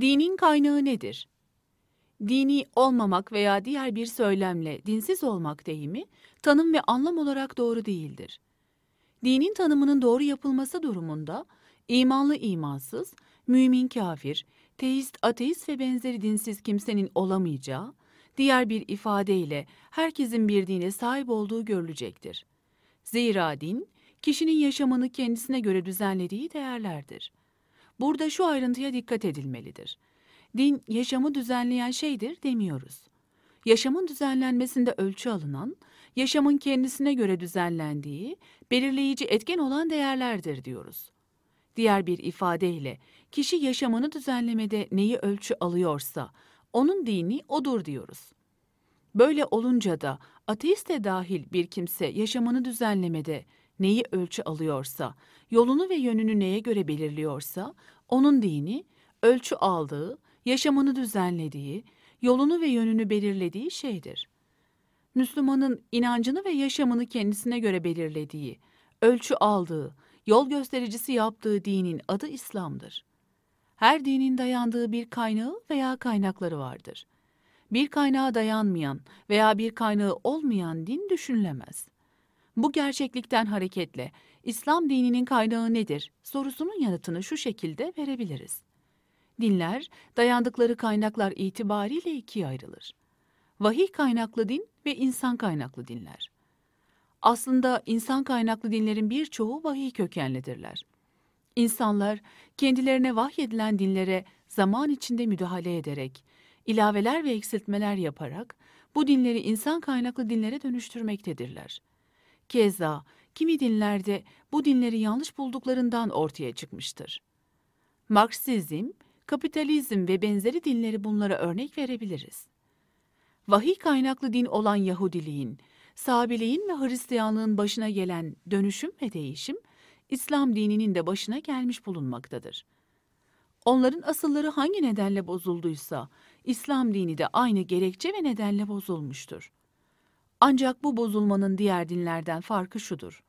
Dinin kaynağı nedir? Dini olmamak veya diğer bir söylemle dinsiz olmak deyimi tanım ve anlam olarak doğru değildir. Dinin tanımının doğru yapılması durumunda imanlı imansız, mümin kafir, teist ateist ve benzeri dinsiz kimsenin olamayacağı, diğer bir ifadeyle herkesin bir dine sahip olduğu görülecektir. Zira din, kişinin yaşamını kendisine göre düzenlediği değerlerdir. Burada şu ayrıntıya dikkat edilmelidir. Din yaşamı düzenleyen şeydir demiyoruz. Yaşamın düzenlenmesinde ölçü alınan, yaşamın kendisine göre düzenlendiği, belirleyici etken olan değerlerdir diyoruz. Diğer bir ifadeyle kişi yaşamını düzenlemede neyi ölçü alıyorsa onun dini odur diyoruz. Böyle olunca da ateist de dahil bir kimse yaşamını düzenlemede neyi ölçü alıyorsa, yolunu ve yönünü neye göre belirliyorsa onun dini, ölçü aldığı, yaşamını düzenlediği, yolunu ve yönünü belirlediği şeydir. Müslümanın inancını ve yaşamını kendisine göre belirlediği, ölçü aldığı, yol göstericisi yaptığı dinin adı İslam'dır. Her dinin dayandığı bir kaynağı veya kaynakları vardır. Bir kaynağa dayanmayan veya bir kaynağı olmayan din düşünülemez. Bu gerçeklikten hareketle İslam dininin kaynağı nedir sorusunun yanıtını şu şekilde verebiliriz. Dinler dayandıkları kaynaklar itibariyle ikiye ayrılır. Vahiy kaynaklı din ve insan kaynaklı dinler. Aslında insan kaynaklı dinlerin birçoğu vahiy kökenlidirler. İnsanlar kendilerine vahyedilen dinlere zaman içinde müdahale ederek, ilaveler ve eksiltmeler yaparak bu dinleri insan kaynaklı dinlere dönüştürmektedirler. Keza kimi dinlerde bu dinleri yanlış bulduklarından ortaya çıkmıştır. Marksizm, kapitalizm ve benzeri dinleri bunlara örnek verebiliriz. Vahiy kaynaklı din olan Yahudiliğin, Sabiliğin ve Hristiyanlığın başına gelen dönüşüm ve değişim, İslam dininin de başına gelmiş bulunmaktadır. Onların asılları hangi nedenle bozulduysa, İslam dini de aynı gerekçe ve nedenle bozulmuştur. Ancak bu bozulmanın diğer dinlerden farkı şudur.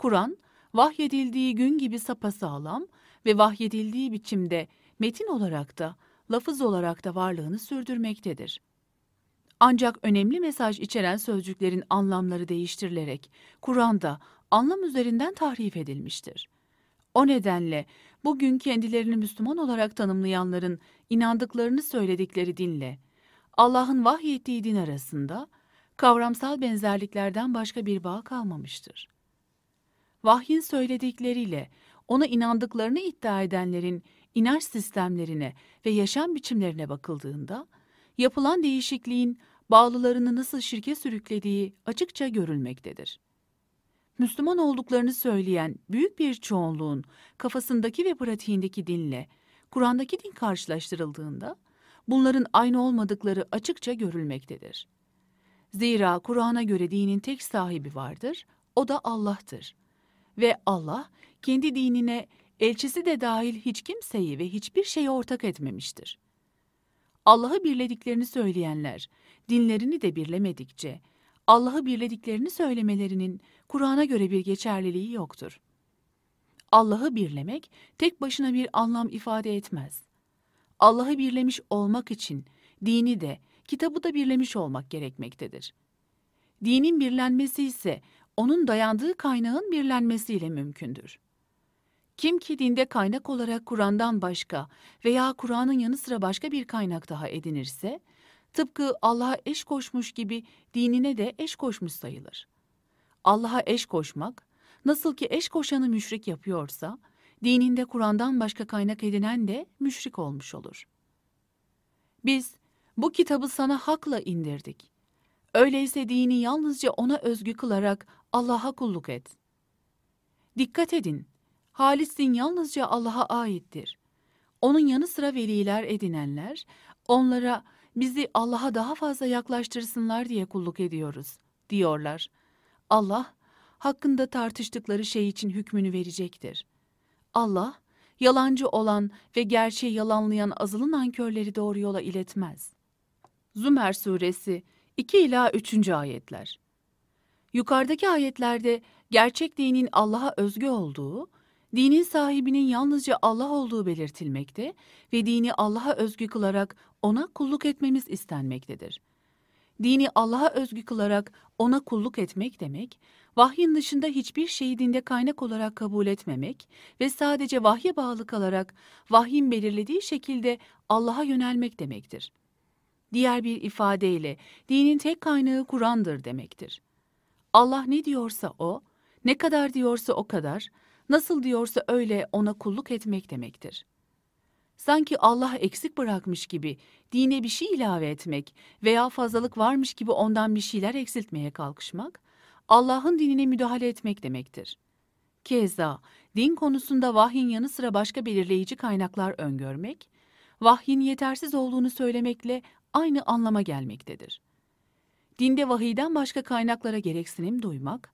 Kur'an, vahyedildiği gün gibi sapasağlam ve vahyedildiği biçimde metin olarak da, lafız olarak da varlığını sürdürmektedir. Ancak önemli mesaj içeren sözcüklerin anlamları değiştirilerek Kur'an'da anlam üzerinden tahrif edilmiştir. O nedenle bugün kendilerini Müslüman olarak tanımlayanların inandıklarını söyledikleri dinle Allah'ın vahyettiği din arasında kavramsal benzerliklerden başka bir bağ kalmamıştır vahyin söyledikleriyle ona inandıklarını iddia edenlerin inanç sistemlerine ve yaşam biçimlerine bakıldığında yapılan değişikliğin bağlılarını nasıl şirke sürüklediği açıkça görülmektedir. Müslüman olduklarını söyleyen büyük bir çoğunluğun kafasındaki ve pratiğindeki dinle Kur'an'daki din karşılaştırıldığında bunların aynı olmadıkları açıkça görülmektedir. Zira Kur'an'a göre dinin tek sahibi vardır, o da Allah'tır.'' Ve Allah kendi dinine elçisi de dahil hiç kimseyi ve hiçbir şeyi ortak etmemiştir. Allah'ı birlediklerini söyleyenler, dinlerini de birlemedikçe, Allah'ı birlediklerini söylemelerinin Kur'an'a göre bir geçerliliği yoktur. Allah'ı birlemek tek başına bir anlam ifade etmez. Allah'ı birlemiş olmak için dini de, kitabı da birlemiş olmak gerekmektedir. Dinin birlenmesi ise onun dayandığı kaynağın birlenmesiyle mümkündür. Kim ki dinde kaynak olarak Kur'an'dan başka veya Kur'an'ın yanı sıra başka bir kaynak daha edinirse, tıpkı Allah'a eş koşmuş gibi dinine de eş koşmuş sayılır. Allah'a eş koşmak, nasıl ki eş koşanı müşrik yapıyorsa, dininde Kur'an'dan başka kaynak edinen de müşrik olmuş olur. Biz bu kitabı sana hakla indirdik. Öyleyse dini yalnızca ona özgü kılarak Allah'a kulluk et. Dikkat edin, halis din yalnızca Allah'a aittir. Onun yanı sıra veliler edinenler, onlara bizi Allah'a daha fazla yaklaştırsınlar diye kulluk ediyoruz, diyorlar. Allah, hakkında tartıştıkları şey için hükmünü verecektir. Allah, yalancı olan ve gerçeği yalanlayan azılı nankörleri doğru yola iletmez. Zümer Suresi 2 ila 3. ayetler. Yukarıdaki ayetlerde gerçek dinin Allah'a özgü olduğu, dinin sahibinin yalnızca Allah olduğu belirtilmekte ve dini Allah'a özgü kılarak ona kulluk etmemiz istenmektedir. Dini Allah'a özgü kılarak ona kulluk etmek demek, vahyin dışında hiçbir şeyi dinde kaynak olarak kabul etmemek ve sadece vahye bağlı kalarak vahyin belirlediği şekilde Allah'a yönelmek demektir. Diğer bir ifadeyle dinin tek kaynağı Kur'an'dır demektir. Allah ne diyorsa o, ne kadar diyorsa o kadar, nasıl diyorsa öyle ona kulluk etmek demektir. Sanki Allah eksik bırakmış gibi dine bir şey ilave etmek veya fazlalık varmış gibi ondan bir şeyler eksiltmeye kalkışmak, Allah'ın dinine müdahale etmek demektir. Keza din konusunda vahyin yanı sıra başka belirleyici kaynaklar öngörmek, vahyin yetersiz olduğunu söylemekle aynı anlama gelmektedir dinde vahiyden başka kaynaklara gereksinim duymak,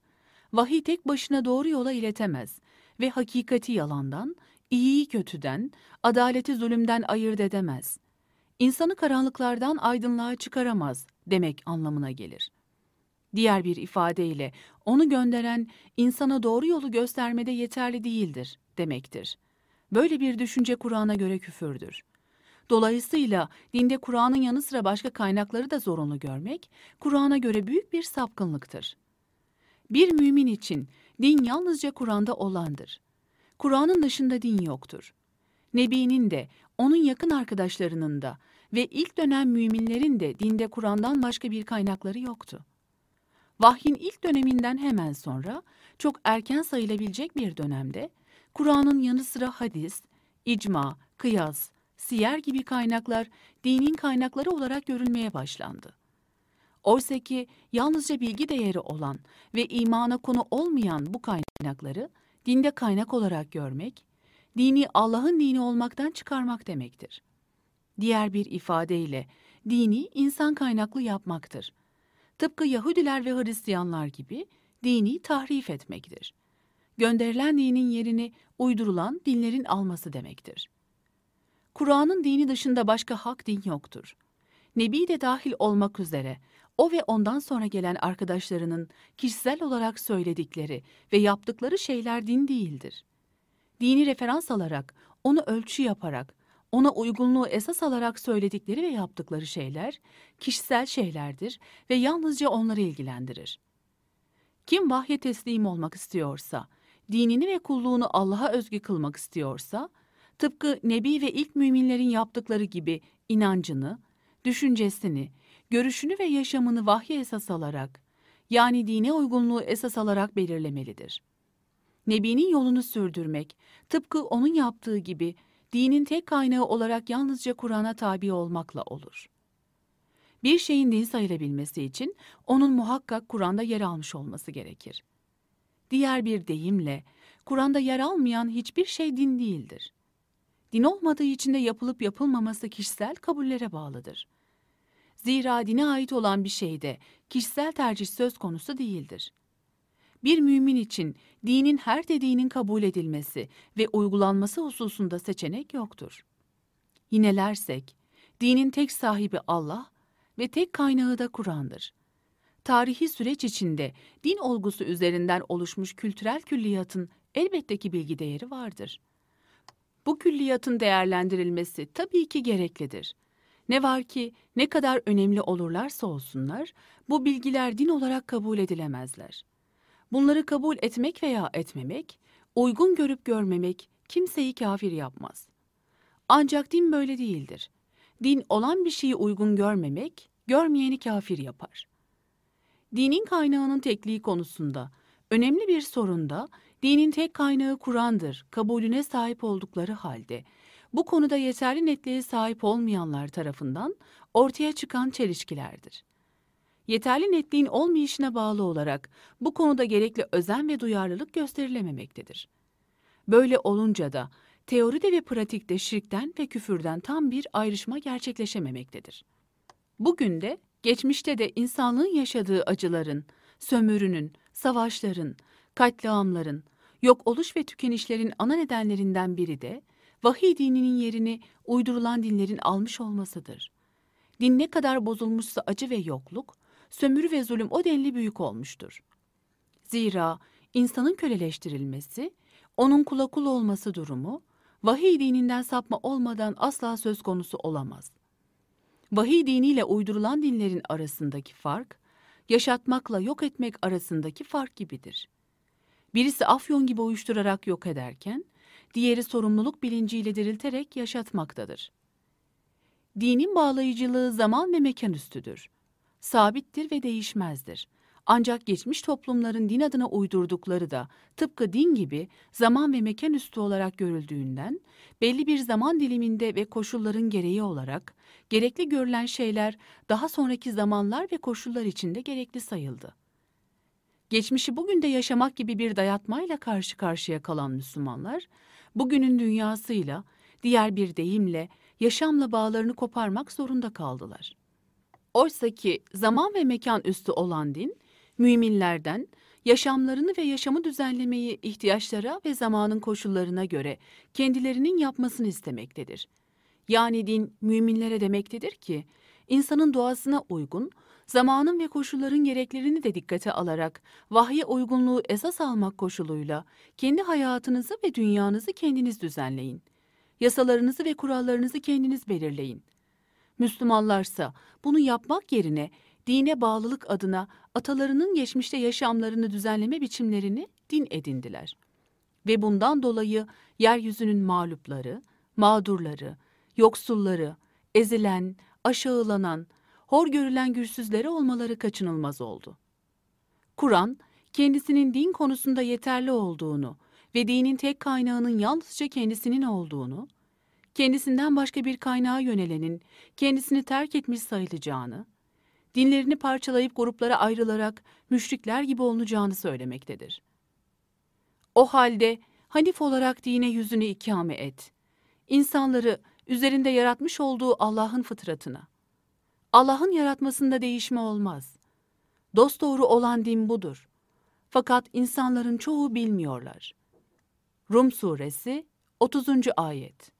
vahiy tek başına doğru yola iletemez ve hakikati yalandan, iyiyi kötüden, adaleti zulümden ayırt edemez. İnsanı karanlıklardan aydınlığa çıkaramaz demek anlamına gelir. Diğer bir ifadeyle onu gönderen insana doğru yolu göstermede yeterli değildir demektir. Böyle bir düşünce Kur'an'a göre küfürdür. Dolayısıyla dinde Kur'an'ın yanı sıra başka kaynakları da zorunlu görmek, Kur'an'a göre büyük bir sapkınlıktır. Bir mümin için din yalnızca Kur'an'da olandır. Kur'an'ın dışında din yoktur. Nebi'nin de, onun yakın arkadaşlarının da ve ilk dönem müminlerin de dinde Kur'an'dan başka bir kaynakları yoktu. Vahyin ilk döneminden hemen sonra, çok erken sayılabilecek bir dönemde, Kur'an'ın yanı sıra hadis, icma, kıyas, siyer gibi kaynaklar dinin kaynakları olarak görülmeye başlandı. Oysa ki yalnızca bilgi değeri olan ve imana konu olmayan bu kaynakları dinde kaynak olarak görmek, dini Allah'ın dini olmaktan çıkarmak demektir. Diğer bir ifadeyle dini insan kaynaklı yapmaktır. Tıpkı Yahudiler ve Hristiyanlar gibi dini tahrif etmektir. Gönderilen dinin yerini uydurulan dinlerin alması demektir.'' Kur'an'ın dini dışında başka hak din yoktur. Nebi de dahil olmak üzere o ve ondan sonra gelen arkadaşlarının kişisel olarak söyledikleri ve yaptıkları şeyler din değildir. Dini referans alarak, onu ölçü yaparak, ona uygunluğu esas alarak söyledikleri ve yaptıkları şeyler kişisel şeylerdir ve yalnızca onları ilgilendirir. Kim vahye teslim olmak istiyorsa, dinini ve kulluğunu Allah'a özgü kılmak istiyorsa, tıpkı nebi ve ilk müminlerin yaptıkları gibi inancını, düşüncesini, görüşünü ve yaşamını vahye esas alarak, yani dine uygunluğu esas alarak belirlemelidir. Nebinin yolunu sürdürmek, tıpkı onun yaptığı gibi dinin tek kaynağı olarak yalnızca Kur'an'a tabi olmakla olur. Bir şeyin din sayılabilmesi için onun muhakkak Kur'an'da yer almış olması gerekir. Diğer bir deyimle, Kur'an'da yer almayan hiçbir şey din değildir din olmadığı için de yapılıp yapılmaması kişisel kabullere bağlıdır. Zira dine ait olan bir şeyde kişisel tercih söz konusu değildir. Bir mümin için dinin her dediğinin kabul edilmesi ve uygulanması hususunda seçenek yoktur. Yinelersek, dinin tek sahibi Allah ve tek kaynağı da Kur'an'dır. Tarihi süreç içinde din olgusu üzerinden oluşmuş kültürel külliyatın elbette ki bilgi değeri vardır.'' bu külliyatın değerlendirilmesi tabii ki gereklidir. Ne var ki ne kadar önemli olurlarsa olsunlar, bu bilgiler din olarak kabul edilemezler. Bunları kabul etmek veya etmemek, uygun görüp görmemek kimseyi kafir yapmaz. Ancak din böyle değildir. Din olan bir şeyi uygun görmemek, görmeyeni kafir yapar. Dinin kaynağının tekliği konusunda önemli bir sorunda dinin tek kaynağı Kur'an'dır kabulüne sahip oldukları halde bu konuda yeterli netliğe sahip olmayanlar tarafından ortaya çıkan çelişkilerdir. Yeterli netliğin olmayışına bağlı olarak bu konuda gerekli özen ve duyarlılık gösterilememektedir. Böyle olunca da teoride ve pratikte şirkten ve küfürden tam bir ayrışma gerçekleşememektedir. Bugün de geçmişte de insanlığın yaşadığı acıların, sömürünün, savaşların, Katliamların, yok oluş ve tükenişlerin ana nedenlerinden biri de vahiy dininin yerini uydurulan dinlerin almış olmasıdır. Din ne kadar bozulmuşsa acı ve yokluk, sömürü ve zulüm o denli büyük olmuştur. Zira insanın köleleştirilmesi, onun kula kul olması durumu, vahiy dininden sapma olmadan asla söz konusu olamaz. Vahiy diniyle uydurulan dinlerin arasındaki fark, yaşatmakla yok etmek arasındaki fark gibidir.'' Birisi afyon gibi uyuşturarak yok ederken, diğeri sorumluluk bilinciyle dirilterek yaşatmaktadır. Dinin bağlayıcılığı zaman ve mekan üstüdür. Sabittir ve değişmezdir. Ancak geçmiş toplumların din adına uydurdukları da tıpkı din gibi zaman ve mekan üstü olarak görüldüğünden belli bir zaman diliminde ve koşulların gereği olarak gerekli görülen şeyler daha sonraki zamanlar ve koşullar içinde gerekli sayıldı geçmişi bugün de yaşamak gibi bir dayatmayla karşı karşıya kalan Müslümanlar, bugünün dünyasıyla, diğer bir deyimle, yaşamla bağlarını koparmak zorunda kaldılar. Oysa ki zaman ve mekan üstü olan din, müminlerden yaşamlarını ve yaşamı düzenlemeyi ihtiyaçlara ve zamanın koşullarına göre kendilerinin yapmasını istemektedir. Yani din müminlere demektedir ki, insanın doğasına uygun, zamanın ve koşulların gereklerini de dikkate alarak vahye uygunluğu esas almak koşuluyla kendi hayatınızı ve dünyanızı kendiniz düzenleyin. Yasalarınızı ve kurallarınızı kendiniz belirleyin. Müslümanlarsa bunu yapmak yerine dine bağlılık adına atalarının geçmişte yaşamlarını düzenleme biçimlerini din edindiler. Ve bundan dolayı yeryüzünün mağlupları, mağdurları, yoksulları, ezilen, aşağılanan, hor görülen güçsüzlere olmaları kaçınılmaz oldu. Kur'an, kendisinin din konusunda yeterli olduğunu ve dinin tek kaynağının yalnızca kendisinin olduğunu, kendisinden başka bir kaynağa yönelenin kendisini terk etmiş sayılacağını, dinlerini parçalayıp gruplara ayrılarak müşrikler gibi olunacağını söylemektedir. O halde Hanif olarak dine yüzünü ikame et. insanları üzerinde yaratmış olduğu Allah'ın fıtratına, Allah'ın yaratmasında değişme olmaz. Doğru olan din budur. Fakat insanların çoğu bilmiyorlar. Rum Suresi 30. Ayet